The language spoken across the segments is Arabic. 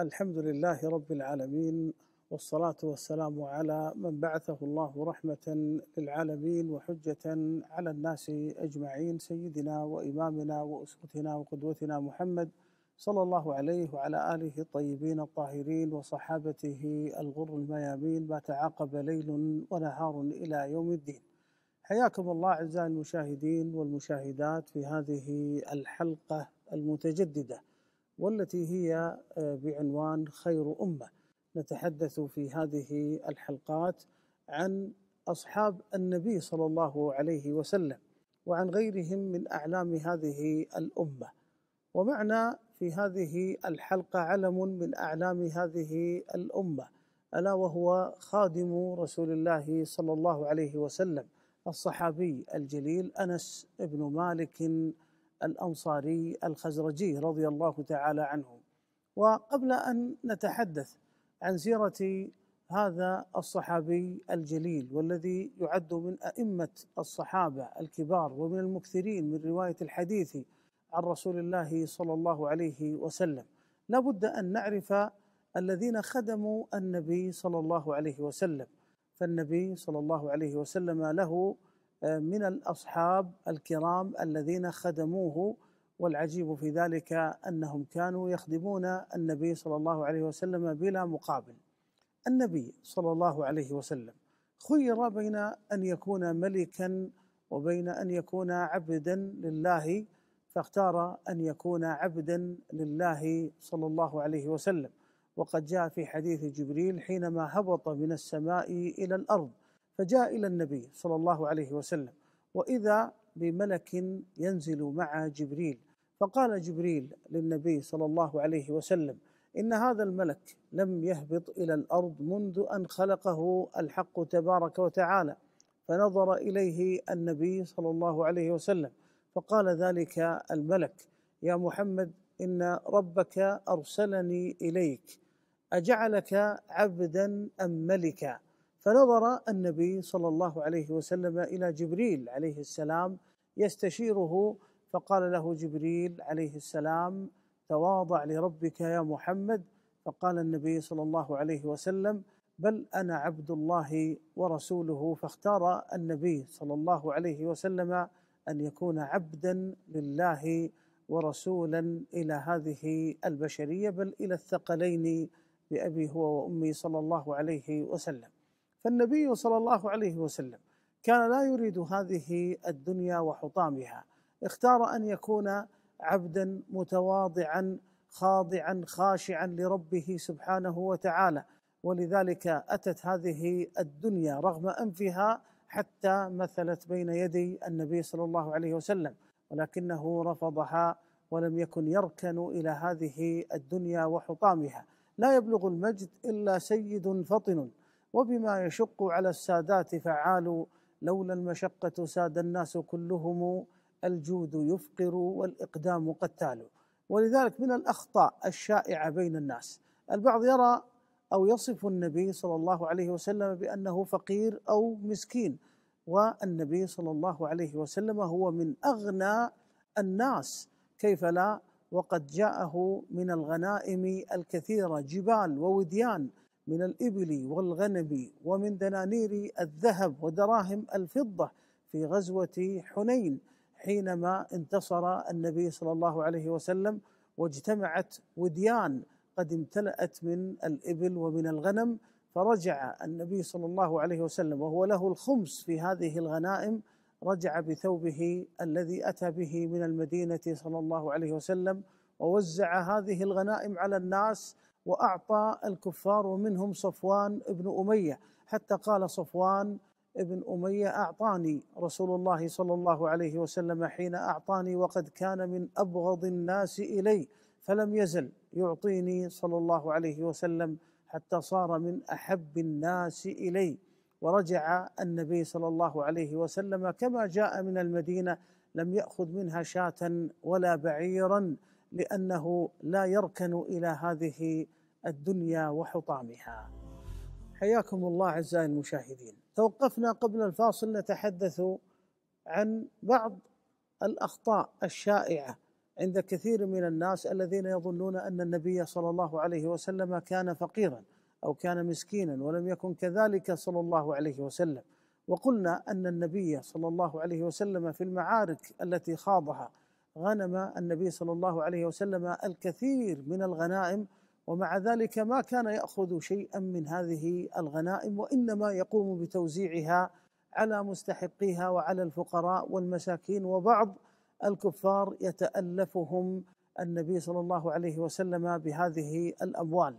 الحمد لله رب العالمين والصلاة والسلام على من بعثه الله رحمة للعالمين وحجة على الناس أجمعين سيدنا وإمامنا وأسوتنا وقدوتنا محمد صلى الله عليه وعلى آله الطيبين الطاهرين وصحابته الغر الميامين ما تعاقب ليل ونهار إلى يوم الدين حياكم الله أعزائي المشاهدين والمشاهدات في هذه الحلقة المتجددة والتي هي آه، بعنوان خير امه نتحدث في هذه الحلقات عن اصحاب النبي صلى الله عليه وسلم وعن غيرهم من اعلام هذه الامه ومعنا في هذه الحلقه علم من اعلام هذه الامه الا وهو خادم رسول الله صلى الله عليه وسلم الصحابي الجليل انس بن مالك الأنصاري الخزرجي رضي الله تعالى عنه وقبل أن نتحدث عن سيرة هذا الصحابي الجليل والذي يعد من أئمة الصحابة الكبار ومن المكثرين من رواية الحديث عن رسول الله صلى الله عليه وسلم لابد أن نعرف الذين خدموا النبي صلى الله عليه وسلم فالنبي صلى الله عليه وسلم له من الاصحاب الكرام الذين خدموه والعجيب في ذلك انهم كانوا يخدمون النبي صلى الله عليه وسلم بلا مقابل. النبي صلى الله عليه وسلم خير بين ان يكون ملكا وبين ان يكون عبدا لله فاختار ان يكون عبدا لله صلى الله عليه وسلم وقد جاء في حديث جبريل حينما هبط من السماء الى الارض فجاء الى النبي صلى الله عليه وسلم واذا بملك ينزل مع جبريل فقال جبريل للنبي صلى الله عليه وسلم ان هذا الملك لم يهبط الى الارض منذ ان خلقه الحق تبارك وتعالى فنظر اليه النبي صلى الله عليه وسلم فقال ذلك الملك يا محمد ان ربك ارسلني اليك اجعلك عبدا ام ملكا فنظر النبي صلى الله عليه وسلم الى جبريل عليه السلام يستشيره فقال له جبريل عليه السلام تواضع لربك يا محمد فقال النبي صلى الله عليه وسلم بل انا عبد الله ورسوله فاختار النبي صلى الله عليه وسلم ان يكون عبدا لله ورسولا الى هذه البشريه بل الى الثقلين بابي هو وامي صلى الله عليه وسلم فالنبي صلى الله عليه وسلم كان لا يريد هذه الدنيا وحطامها اختار ان يكون عبدا متواضعا خاضعا خاشعا لربه سبحانه وتعالى ولذلك اتت هذه الدنيا رغم انفها حتى مثلت بين يدي النبي صلى الله عليه وسلم ولكنه رفضها ولم يكن يركن الى هذه الدنيا وحطامها لا يبلغ المجد الا سيد فطن وبما يشق على السادات فعال لولا المشقة ساد الناس كلهم الجود يفقر والإقدام قتال ولذلك من الأخطاء الشائعة بين الناس البعض يرى أو يصف النبي صلى الله عليه وسلم بأنه فقير أو مسكين والنبي صلى الله عليه وسلم هو من أغنى الناس كيف لا وقد جاءه من الغنائم الكثيرة جبال ووديان من الإبل والغنم ومن دنانير الذهب ودراهم الفضة في غزوة حنين حينما انتصر النبي صلى الله عليه وسلم واجتمعت وديان قد امتلأت من الإبل ومن الغنم فرجع النبي صلى الله عليه وسلم وهو له الخمس في هذه الغنائم رجع بثوبه الذي أتى به من المدينة صلى الله عليه وسلم ووزع هذه الغنائم على الناس واعطى الكفار ومنهم صفوان بن اميه حتى قال صفوان بن اميه اعطاني رسول الله صلى الله عليه وسلم حين اعطاني وقد كان من ابغض الناس الي فلم يزل يعطيني صلى الله عليه وسلم حتى صار من احب الناس الي ورجع النبي صلى الله عليه وسلم كما جاء من المدينه لم ياخذ منها شاة ولا بعيرا لانه لا يركن الى هذه الدنيا وحطامها حياكم الله اعزائي المشاهدين توقفنا قبل الفاصل نتحدث عن بعض الاخطاء الشائعه عند كثير من الناس الذين يظنون ان النبي صلى الله عليه وسلم كان فقيرا او كان مسكينا ولم يكن كذلك صلى الله عليه وسلم وقلنا ان النبي صلى الله عليه وسلم في المعارك التي خاضها غنم النبي صلى الله عليه وسلم الكثير من الغنائم ومع ذلك ما كان ياخذ شيئا من هذه الغنائم وانما يقوم بتوزيعها على مستحقيها وعلى الفقراء والمساكين وبعض الكفار يتالفهم النبي صلى الله عليه وسلم بهذه الاموال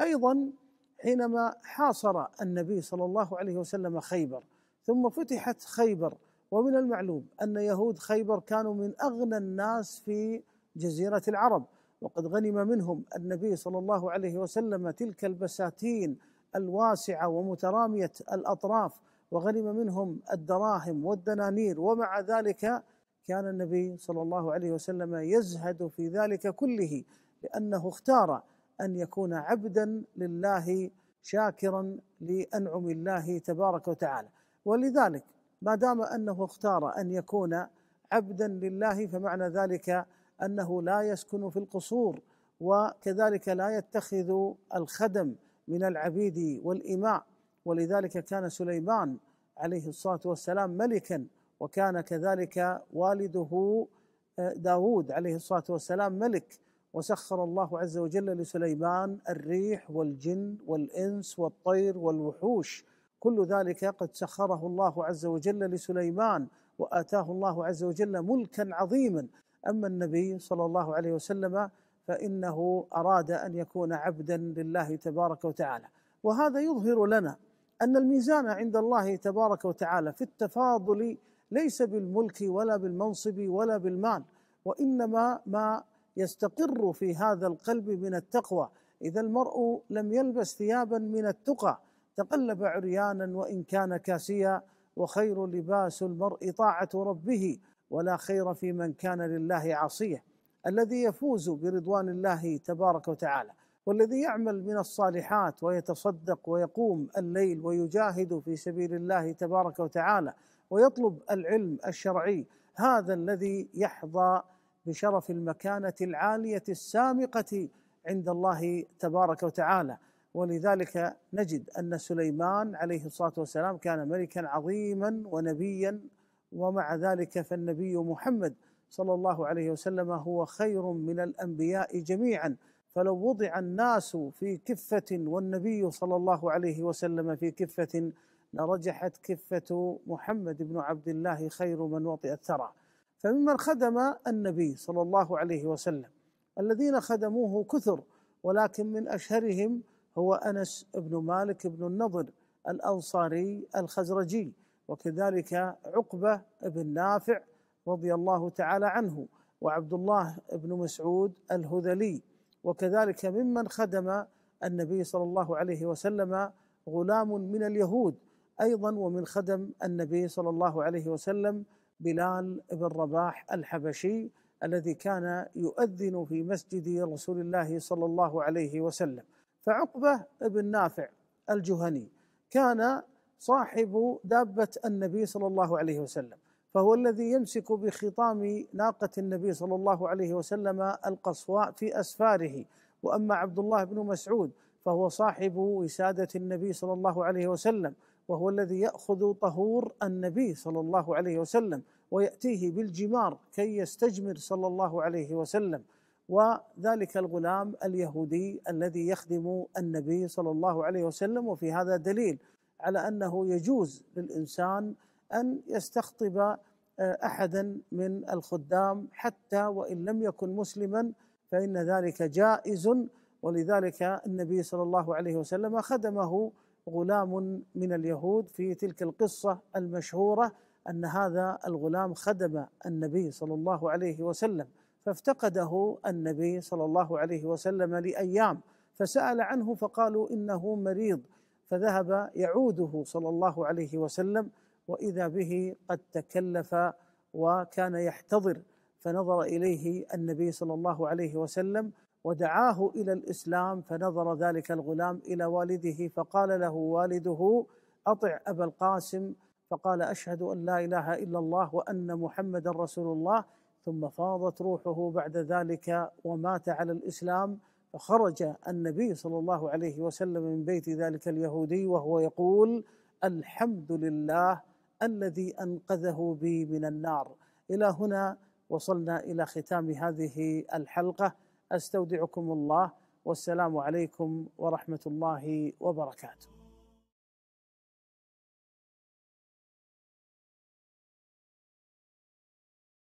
ايضا حينما حاصر النبي صلى الله عليه وسلم خيبر ثم فتحت خيبر ومن المعلوم ان يهود خيبر كانوا من اغنى الناس في جزيره العرب وقد غنم منهم النبي صلى الله عليه وسلم تلك البساتين الواسعه ومتراميه الاطراف وغنم منهم الدراهم والدنانير ومع ذلك كان النبي صلى الله عليه وسلم يزهد في ذلك كله لانه اختار ان يكون عبدا لله شاكرا لانعم الله تبارك وتعالى ولذلك ما دام انه اختار ان يكون عبدا لله فمعنى ذلك انه لا يسكن في القصور وكذلك لا يتخذ الخدم من العبيد والاماء ولذلك كان سليمان عليه الصلاه والسلام ملكا وكان كذلك والده آه، داود عليه الصلاه والسلام ملك وسخر الله عز وجل لسليمان الريح والجن والانس والطير والوحوش كل ذلك قد سخره الله عز وجل لسليمان واتاه الله عز وجل ملكا عظيما اما النبي صلى الله عليه وسلم فانه اراد ان يكون عبدا لله تبارك وتعالى وهذا يظهر لنا ان الميزان عند الله تبارك وتعالى في التفاضل ليس بالملك ولا بالمنصب ولا بالمال وانما ما يستقر في هذا القلب من التقوى اذا المرء لم يلبس ثيابا من التقى تقلب عريانا وان كان كاسيا وخير لباس المرء طاعه ربه ولا خير في من كان لله عصيه الذي يفوز برضوان الله تبارك وتعالى والذي يعمل من الصالحات ويتصدق ويقوم الليل ويجاهد في سبيل الله تبارك وتعالى ويطلب العلم الشرعي هذا الذي يحظى بشرف المكانه العاليه السامقه عند الله تبارك وتعالى ولذلك نجد ان سليمان عليه الصلاه والسلام كان ملكا عظيما ونبيا ومع ذلك فالنبي محمد صلى الله عليه وسلم هو خير من الانبياء جميعا فلو وضع الناس في كفه والنبي صلى الله عليه وسلم في كفه لرجحت كفه محمد بن عبد الله خير من وطئ الثرى فممن خدم النبي صلى الله عليه وسلم الذين خدموه كثر ولكن من اشهرهم هو انس بن مالك بن النضر الانصاري الخزرجي وكذلك عقبة بن نافع رضي الله تعالى عنه وعبد الله بن مسعود الهذلي وكذلك ممن خدم النبي صلى الله عليه وسلم غلام من اليهود ايضا ومن خدم النبي صلى الله عليه وسلم بلال بن رباح الحبشي الذي كان يؤذن في مسجد رسول الله صلى الله عليه وسلم فعقبه بن نافع الجهني كان صاحب دابة النبي صلى الله عليه وسلم فهو الذي يمسك بخطام ناقة النبي صلى الله عليه وسلم القصواء في أسفاره وأما عبد الله بن مسعود فهو صاحب وسادة النبي صلى الله عليه وسلم وهو الذي يأخذ طهور النبي صلى الله عليه وسلم ويأتيه بالجمار كي يستجمر صلى الله عليه وسلم وذلك الغلام اليهودي الذي يخدم النبي صلى الله عليه وسلم وفي هذا دليل على انه يجوز للانسان ان يستخطب آه، احدا من الخدام حتى وان لم يكن مسلما فان ذلك جائز ولذلك النبي صلى الله عليه وسلم خدمه غلام من اليهود في تلك القصه المشهوره ان هذا الغلام خدم النبي صلى الله عليه وسلم فافتقده النبي صلى الله عليه وسلم لايام فسال عنه فقالوا انه مريض فذهب يعوده صلى الله عليه وسلم واذا به قد تكلف وكان يحتضر فنظر اليه النبي صلى الله عليه وسلم ودعاه الى الاسلام فنظر ذلك الغلام الى والده فقال له والده اطع ابا القاسم فقال اشهد ان لا اله الا الله وان محمدا رسول الله ثم فاضت روحه بعد ذلك ومات على الاسلام خرج النبي صلى الله عليه وسلم من بيت ذلك اليهودي وهو يقول الحمد لله الذي انقذه بي من النار الى هنا وصلنا الى ختام هذه الحلقه استودعكم الله والسلام عليكم ورحمه الله وبركاته